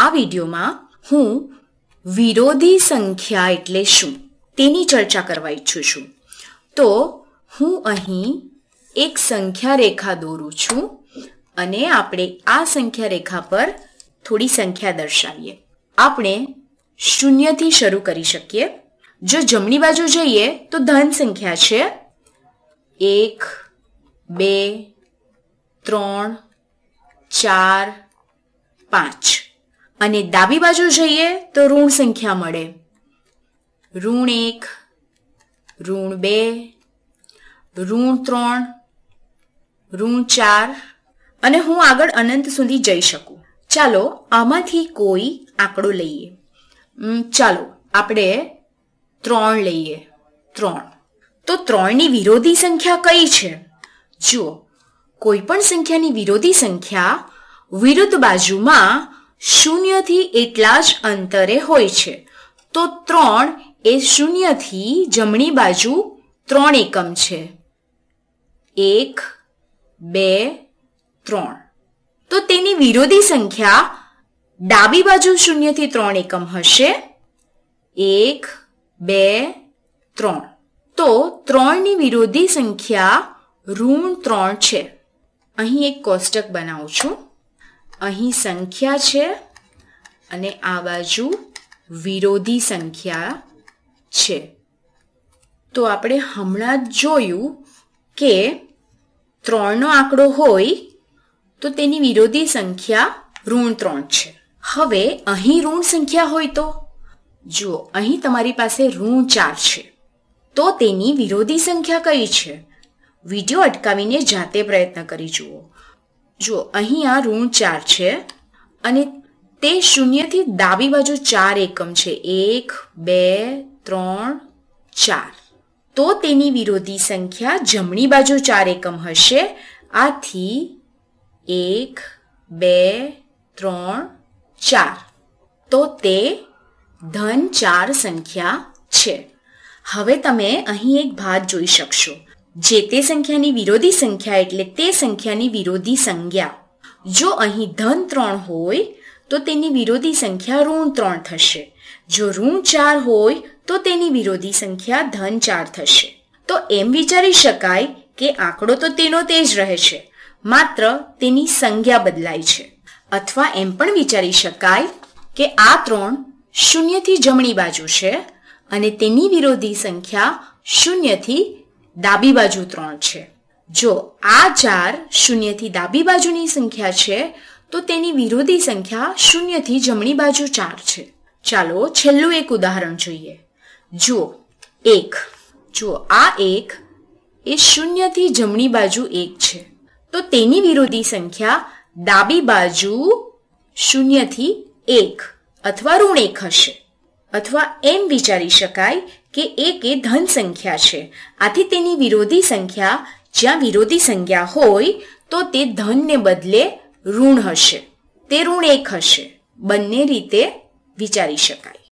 આ વિડીયોમાં હું વિરોધી સંખ્યા એટલે શું તેની ચર્ચા કરવા ઈચ્છું છું તો હું અહીં એક સંખ્યા રેખા દોરું છું અને આપણે આ સંખ્યા રેખા પર થોડી સંખ્યા દર્શાવીએ આપણે શૂન્યથી શરૂ કરી શકીએ જો જમણી બાજુ જઈએ તો ધન સંખ્યા છે એક બે ત્રણ ચાર પાંચ અને ડાબી બાજુ જઈએ તો ઋણ સંખ્યા મળે ઋણ એક ઋણ બે ઋણ ત્રણ ઋણ ચાર અને હું આગળ અનંત સુધી જઈ શકું ચાલો આમાંથી કોઈ આંકડો લઈએ ચાલો આપણે ત્રણ લઈએ ત્રણ તો ત્રણની વિરોધી સંખ્યા કઈ છે જુઓ કોઈ પણ સંખ્યાની વિરોધી સંખ્યા વિરુદ્ધ બાજુમાં શૂન્યથી એટલા જ અંતરે હોય છે તો ત્રણ એ શૂન્યથી જમણી બાજુ ત્રણ એકમ છે એક બે ત્રણ તો તેની વિરોધી સંખ્યા ડાબી બાજુ શૂન્યથી ત્રણ એકમ હશે એક બે ત્રણ તો ત્રણની વિરોધી સંખ્યા ઋણ ત્રણ છે અહીં એક કોષ્ટક બનાવું છું અહીં સંખ્યા છે અને આ બાજુ વિરોધી સંખ્યા છે તો આપણે હમણાં જ જોયું કે ત્રણનો આંકડો હોય તો તેની વિરોધી સંખ્યા ઋણ ત્રણ છે હવે અહીં ઋણ સંખ્યા હોય તો જુઓ અહીં તમારી પાસે ઋણ ચાર છે તો તેની વિરોધી સંખ્યા કઈ છે વિડીયો અટકાવીને જાતે પ્રયત્ન કરી જુઓ જો અહીં આ ઋણ ચાર છે અને તે શૂન્યથી ડાબી બાજુ ચાર એકમ છે એક બે ત્રણ ચાર તો તેની વિરોધી સંખ્યા જમણી બાજુ ચાર એકમ હશે આથી એક બે ત્રણ ચાર તો તે ધન ચાર સંખ્યા છે હવે તમે અહીં એક ભાત જોઈ શકશો જે તે સંખ્યાની વિરોધી સંખ્યા એટલે તે સંખ્યાની વિરોધી સંજ્ઞા જો અહીં ધન ત્રણ હોય તો તેની વિરોધી સંખ્યા ઋણ ત્રણ થશે જો ઋણ ચાર હોય તો તેની વિરોધી સંખ્યા ધન ચાર થશે તો એમ વિચારી શકાય કે આંકડો તો તેનો તે જ રહે છે માત્ર તેની સંજ્ઞા બદલાય છે અથવા એમ પણ વિચારી શકાય કે આ ત્રણ શૂન્યથી જમણી બાજુ છે અને તેની વિરોધી સંખ્યા શૂન્યથી ડાબી બાજુ ત્રણ છે જો આ ચાર શૂન્યથી ડાબી બાજુની સંખ્યા છે તો તેની વિરોધી સંખ્યા શૂન્યથી જમણી બાજુ ચાર છે ચાલો છેલ્લું એક ઉદાહરણ જોઈએ જુઓ એક જો આ એક એ શૂન્યથી જમણી બાજુ એક છે તો તેની વિરોધી સંખ્યા ડાબી બાજુ શૂન્યથી એક અથવા ઋણ એક હશે અથવા એમ વિચારી શકાય કે એક એ ધન સંખ્યા છે આથી તેની વિરોધી સંખ્યા જ્યાં વિરોધી સંખ્યા હોય તો તે ધનને બદલે ઋણ હશે તે ઋણ એક હશે બંને રીતે વિચારી શકાય